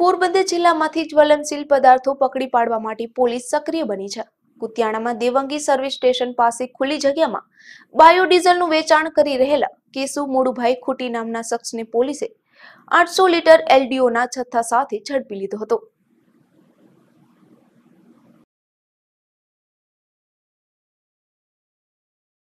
પોરબંદર જિલ્લામાંથી જ્વલનશીલ પદાર્થો પકડી પાડવા માટે પોલીસ સક્રિય બની છે કુતિયાણામાં દેવંગી સર્વિસ સ્ટેશન પાસે ખુલ્લી જગ્યામાં બાયોડીઝલનું વેચાણ કરી રહેલા કેસુ મોડુભાઈ ખૂટી નામના શખ્સને પોલીસે આઠસો લીટર એલડીઓના જથ્થા સાથે ઝડપી લીધો હતો